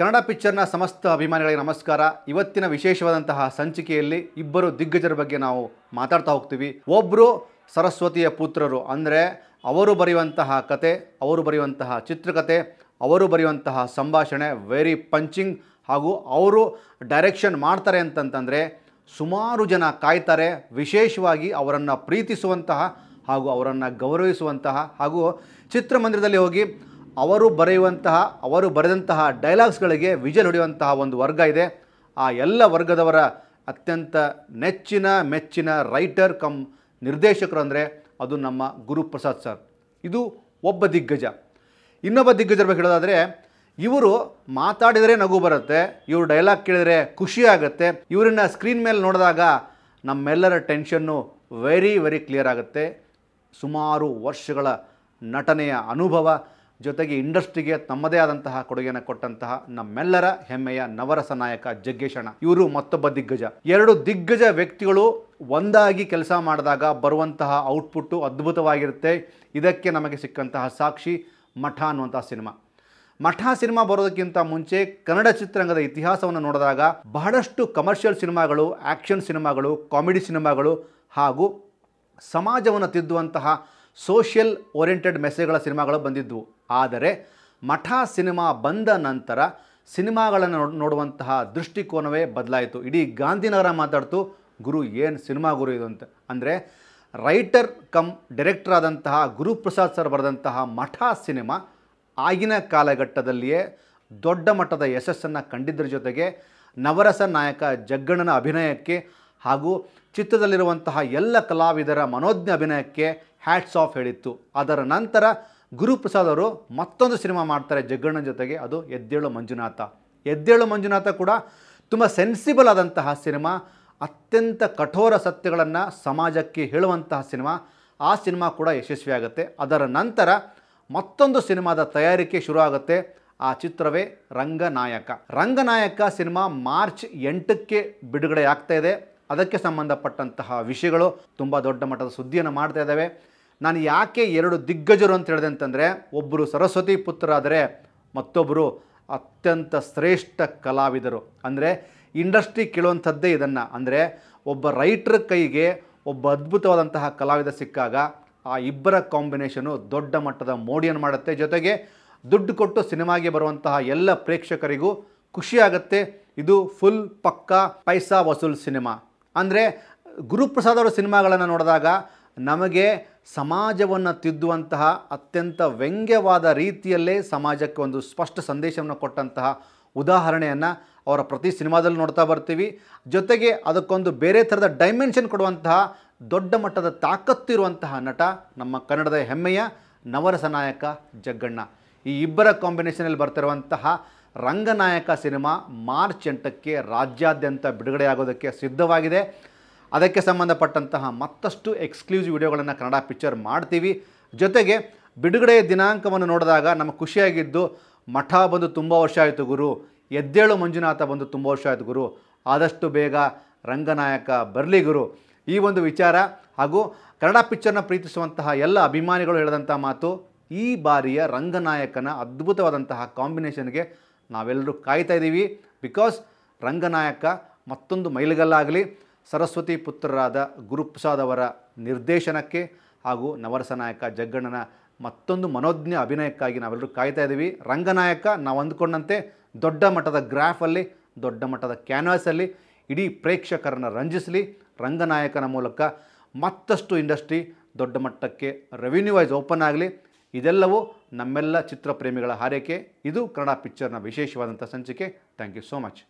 ಕನ್ನಡ ಪಿಕ್ಚರ್ನ ಸಮಸ್ತ ಅಭಿಮಾನಿಗಳಿಗೆ ನಮಸ್ಕಾರ ಇವತ್ತಿನ ವಿಶೇಷವಾದಂತಹ ಸಂಚಿಕೆಯಲ್ಲಿ ಇಬ್ಬರು ದಿಗ್ಗಜರ ಬಗ್ಗೆ ನಾವು ಮಾತಾಡ್ತಾ ಹೋಗ್ತೀವಿ ಒಬ್ಬರು ಸರಸ್ವತಿಯ ಪುತ್ರರು ಅಂದರೆ ಅವರು ಬರೆಯುವಂತಹ ಕತೆ ಅವರು ಬರೆಯುವಂತಹ ಚಿತ್ರಕತೆ ಅವರು ಬರೆಯುವಂತಹ ಸಂಭಾಷಣೆ ವೆರಿ ಪಂಚಿಂಗ್ ಹಾಗೂ ಅವರು ಡೈರೆಕ್ಷನ್ ಮಾಡ್ತಾರೆ ಅಂತಂತಂದರೆ ಸುಮಾರು ಜನ ಕಾಯ್ತಾರೆ ವಿಶೇಷವಾಗಿ ಅವರನ್ನು ಪ್ರೀತಿಸುವಂತಹ ಹಾಗೂ ಅವರನ್ನು ಗೌರವಿಸುವಂತಹ ಹಾಗೂ ಚಿತ್ರಮಂದಿರದಲ್ಲಿ ಹೋಗಿ ಅವರು ಬರೆಯುವಂತಹ ಅವರು ಬರೆದಂತಹ ಡೈಲಾಗ್ಸ್ಗಳಿಗೆ ವಿಜಲ್ ಹೊಡೆಯುವಂತಹ ಒಂದು ವರ್ಗ ಇದೆ ಆ ಎಲ್ಲ ವರ್ಗದವರ ಅತ್ಯಂತ ನೆಚ್ಚಿನ ಮೆಚ್ಚಿನ ರೈಟರ್ ಕಮ್ ನಿರ್ದೇಶಕರು ಅಂದರೆ ಅದು ನಮ್ಮ ಗುರುಪ್ರಸಾದ್ ಸರ್ ಇದು ಒಬ್ಬ ದಿಗ್ಗಜ ಇನ್ನೊಬ್ಬ ದಿಗ್ಗಜರ ಬಗ್ಗೆ ಹೇಳೋದಾದರೆ ಇವರು ಮಾತಾಡಿದರೆ ನಗು ಬರುತ್ತೆ ಇವರು ಡೈಲಾಗ್ ಕೇಳಿದರೆ ಖುಷಿ ಆಗುತ್ತೆ ಇವರನ್ನ ಸ್ಕ್ರೀನ್ ಮೇಲೆ ನೋಡಿದಾಗ ನಮ್ಮೆಲ್ಲರ ಟೆನ್ಷನ್ನು ವೆರಿ ವೆರಿ ಕ್ಲಿಯರ್ ಆಗುತ್ತೆ ಸುಮಾರು ವರ್ಷಗಳ ನಟನೆಯ ಅನುಭವ ಜೊತೆಗೆ ಇಂಡಸ್ಟ್ರಿಗೆ ತಮ್ಮದೇ ಆದಂತಹ ಕೊಡುಗೆಯನ್ನು ಕೊಟ್ಟಂತಹ ನಮ್ಮೆಲ್ಲರ ಹೆಮ್ಮೆಯ ನವರಸ ನಾಯಕ ಜಗ್ಗೇಶಣ್ಣ ಇವರು ಮತ್ತೊಬ್ಬ ದಿಗ್ಗಜ ಎರಡು ದಿಗ್ಗಜ ವ್ಯಕ್ತಿಗಳು ಒಂದಾಗಿ ಕೆಲಸ ಮಾಡಿದಾಗ ಬರುವಂತಹ ಔಟ್ಪುಟ್ಟು ಅದ್ಭುತವಾಗಿರುತ್ತೆ ಇದಕ್ಕೆ ನಮಗೆ ಸಿಕ್ಕಂತಹ ಸಾಕ್ಷಿ ಮಠ ಅನ್ನುವಂತಹ ಸಿನಿಮಾ ಮಠ ಸಿನಿಮಾ ಬರೋದಕ್ಕಿಂತ ಮುಂಚೆ ಕನ್ನಡ ಚಿತ್ರರಂಗದ ಇತಿಹಾಸವನ್ನು ನೋಡಿದಾಗ ಬಹಳಷ್ಟು ಕಮರ್ಷಿಯಲ್ ಸಿನಿಮಾಗಳು ಆ್ಯಕ್ಷನ್ ಸಿನಿಮಾಗಳು ಕಾಮಿಡಿ ಸಿನಿಮಾಗಳು ಹಾಗೂ ಸಮಾಜವನ್ನು ತಿದ್ದುವಂತಹ ಸೋಷಿಯಲ್ ಓರಿಯೆಂಟೆಡ್ ಮೆಸೇಜ್ಗಳ ಸಿನಿಮಾಗಳು ಬಂದಿದ್ದವು ಆದರೆ ಮಠ ಸಿನಿಮಾ ಬಂದ ನಂತರ ಸಿನಿಮಾಗಳನ್ನು ನೋಡುವಂತಹ ದೃಷ್ಟಿಕೋನವೇ ಬದಲಾಯಿತು ಇಡೀ ಗಾಂಧಿನಗರ ಮಾತಾಡ್ತು ಗುರು ಏನು ಸಿನಿಮಾ ಗುರು ಇದು ಅಂತ ಅಂದರೆ ರೈಟರ್ ಕಮ್ ಡೈರೆಕ್ಟರ್ ಆದಂತಹ ಗುರುಪ್ರಸಾದ್ ಸರ್ ಬರೆದಂತಹ ಮಠ ಸಿನಿಮಾ ಆಗಿನ ಕಾಲಘಟ್ಟದಲ್ಲಿಯೇ ದೊಡ್ಡ ಮಟ್ಟದ ಯಶಸ್ಸನ್ನು ಕಂಡಿದ್ದರ ಜೊತೆಗೆ ನವರಸ ನಾಯಕ ಜಗ್ಗಣ್ಣನ ಅಭಿನಯಕ್ಕೆ ಹಾಗೂ ಚಿತ್ರದಲ್ಲಿರುವಂತಹ ಎಲ್ಲ ಕಲಾವಿದರ ಮನೋಜ್ಞ ಅಭಿನಯಕ್ಕೆ ಹ್ಯಾಟ್ಸ್ ಆಫ್ ಹೇಳಿತ್ತು ಅದರ ನಂತರ ಗುರುಪ್ರಸಾದ್ ಅವರು ಮತ್ತೊಂದು ಸಿನಿಮಾ ಮಾಡ್ತಾರೆ ಜಗ್ಗಣ್ಣನ ಜೊತೆಗೆ ಅದು ಎದ್ದೇಳು ಮಂಜುನಾಥ ಎದ್ದೇಳು ಮಂಜುನಾಥ ಕೂಡ ತುಂಬ ಸೆನ್ಸಿಬಲ್ ಆದಂತಹ ಸಿನಿಮಾ ಅತ್ಯಂತ ಕಠೋರ ಸತ್ಯಗಳನ್ನು ಸಮಾಜಕ್ಕೆ ಹೇಳುವಂತಹ ಸಿನಿಮಾ ಆ ಸಿನಿಮಾ ಕೂಡ ಯಶಸ್ವಿಯಾಗುತ್ತೆ ಅದರ ನಂತರ ಮತ್ತೊಂದು ಸಿನಿಮಾದ ತಯಾರಿಕೆ ಶುರು ಆಗುತ್ತೆ ಆ ಚಿತ್ರವೇ ರಂಗನಾಯಕ ರಂಗನಾಯಕ ಸಿನಿಮಾ ಮಾರ್ಚ್ ಎಂಟಕ್ಕೆ ಬಿಡುಗಡೆ ಆಗ್ತಾ ಇದೆ ಅದಕ್ಕೆ ಸಂಬಂಧಪಟ್ಟಂತಹ ವಿಷಯಗಳು ತುಂಬ ದೊಡ್ಡ ಮಟ್ಟದ ಸುದ್ದಿಯನ್ನು ಮಾಡ್ತಾ ಇದ್ದಾವೆ ನಾನು ಯಾಕೆ ಎರಡು ದಿಗ್ಗಜರು ಅಂತ ಹೇಳಿದೆ ಅಂತಂದರೆ ಒಬ್ಬರು ಸರಸ್ವತಿ ಪುತ್ರರಾದರೆ ಮತ್ತೊಬ್ಬರು ಅತ್ಯಂತ ಶ್ರೇಷ್ಠ ಕಲಾವಿದರು ಅಂದರೆ ಇಂಡಸ್ಟ್ರಿ ಕೇಳುವಂಥದ್ದೇ ಇದನ್ನು ಅಂದರೆ ಒಬ್ಬ ರೈಟ್ರ್ ಕೈಗೆ ಒಬ್ಬ ಅದ್ಭುತವಾದಂತಹ ಕಲಾವಿದ ಸಿಕ್ಕಾಗ ಆ ಇಬ್ಬರ ಕಾಂಬಿನೇಷನು ದೊಡ್ಡ ಮಟ್ಟದ ಮೋಡಿಯನ್ನು ಮಾಡುತ್ತೆ ಜೊತೆಗೆ ದುಡ್ಡು ಕೊಟ್ಟು ಸಿನಿಮಾಗೆ ಬರುವಂತಹ ಎಲ್ಲ ಪ್ರೇಕ್ಷಕರಿಗೂ ಖುಷಿಯಾಗತ್ತೆ ಇದು ಫುಲ್ ಪಕ್ಕಾ ಪೈಸಾ ವಸೂಲ್ ಸಿನಿಮಾ ಅಂದರೆ ಗುರುಪ್ರಸಾದ್ ಅವರ ಸಿನಿಮಾಗಳನ್ನು ನೋಡಿದಾಗ ನಮಗೆ ಸಮಾಜವನ್ನು ತಿದ್ದುವಂತಹ ಅತ್ಯಂತ ವ್ಯಂಗ್ಯವಾದ ರೀತಿಯಲ್ಲೇ ಸಮಾಜಕ್ಕೆ ಒಂದು ಸ್ಪಷ್ಟ ಸಂದೇಶವನ್ನು ಕೊಟ್ಟಂತಹ ಉದಾಹರಣೆಯನ್ನು ಅವರ ಪ್ರತಿ ಸಿನಿಮಾದಲ್ಲಿ ನೋಡ್ತಾ ಬರ್ತೀವಿ ಜೊತೆಗೆ ಅದಕ್ಕೊಂದು ಬೇರೆ ಥರದ ಡೈಮೆನ್ಷನ್ ಕೊಡುವಂತಹ ದೊಡ್ಡ ಮಟ್ಟದ ಇರುವಂತಹ ನಟ ನಮ್ಮ ಕನ್ನಡದ ಹೆಮ್ಮೆಯ ನವರಸ ನಾಯಕ ಜಗ್ಗಣ್ಣ ಈ ಇಬ್ಬರ ಕಾಂಬಿನೇಷನಲ್ಲಿ ಬರ್ತಿರುವಂತಹ ರಂಗನಾಯಕ ಸಿನಿಮಾ ಮಾರ್ಚ್ ಎಂಟಕ್ಕೆ ರಾಜ್ಯಾದ್ಯಂತ ಬಿಡುಗಡೆಯಾಗೋದಕ್ಕೆ ಸಿದ್ಧವಾಗಿದೆ ಅದಕ್ಕೆ ಸಂಬಂಧಪಟ್ಟಂತಹ ಮತ್ತಷ್ಟು ಎಕ್ಸ್ಕ್ಲೂಸಿವ್ ವಿಡಿಯೋಗಳನ್ನು ಕನ್ನಡ ಪಿಕ್ಚರ್ ಮಾಡ್ತೀವಿ ಜೊತೆಗೆ ಬಿಡುಗಡೆಯ ದಿನಾಂಕವನ್ನು ನೋಡಿದಾಗ ನಮಗೆ ಖುಷಿಯಾಗಿದ್ದು ಮಠ ಬಂದು ತುಂಬ ವರ್ಷ ಆಯಿತು ಗುರು ಎದ್ದೇಳು ಮಂಜುನಾಥ ಬಂದು ತುಂಬ ವರ್ಷ ಆಯಿತು ಗುರು ಆದಷ್ಟು ಬೇಗ ರಂಗನಾಯಕ ಬರಲಿ ಗುರು ಈ ಒಂದು ವಿಚಾರ ಹಾಗೂ ಕನ್ನಡ ಪಿಕ್ಚರ್ನ ಪ್ರೀತಿಸುವಂತಹ ಎಲ್ಲ ಅಭಿಮಾನಿಗಳು ಹೇಳಿದಂಥ ಮಾತು ಈ ಬಾರಿಯ ರಂಗನಾಯಕನ ಅದ್ಭುತವಾದಂತಹ ಕಾಂಬಿನೇಷನ್ಗೆ ನಾವೆಲ್ಲರೂ ಕಾಯ್ತಾ ಇದ್ದೀವಿ ಬಿಕಾಸ್ ರಂಗನಾಯಕ ಮತ್ತೊಂದು ಮೈಲುಗಲ್ಲಾಗಲಿ ಸರಸ್ವತಿ ಪುತ್ರರಾದ ಗುರುಪ್ರಸಾದ್ ನಿರ್ದೇಶನಕ್ಕೆ ಹಾಗೂ ನವರಸ ನಾಯಕ ಜಗ್ಗಣ್ಣನ ಮತ್ತೊಂದು ಮನೋಜ್ಞ ಅಭಿನಯಕ್ಕಾಗಿ ನಾವೆಲ್ಲರೂ ಕಾಯ್ತಾ ಇದ್ದೀವಿ ರಂಗನಾಯಕ ನಾವು ಅಂದ್ಕೊಂಡಂತೆ ದೊಡ್ಡ ಮಟ್ಟದ ಗ್ರಾಫಲ್ಲಿ ದೊಡ್ಡ ಮಟ್ಟದ ಕ್ಯಾನ್ವಾಸಲ್ಲಿ ಇಡೀ ಪ್ರೇಕ್ಷಕರನ್ನು ರಂಜಿಸಲಿ ರಂಗನಾಯಕನ ಮೂಲಕ ಮತ್ತಷ್ಟು ಇಂಡಸ್ಟ್ರಿ ದೊಡ್ಡ ಮಟ್ಟಕ್ಕೆ ರೆವಿನ್ಯೂ ವೈಸ್ ಓಪನ್ ಆಗಲಿ ಇದೆಲ್ಲವೂ ನಮ್ಮೆಲ್ಲ ಚಿತ್ರಪ್ರೇಮಿಗಳ ಹಾರೈಕೆ ಇದು ಕನ್ನಡ ಪಿಕ್ಚರ್ನ ವಿಶೇಷವಾದಂಥ ಸಂಚಿಕೆ ಥ್ಯಾಂಕ್ ಯು ಸೋ ಮಚ್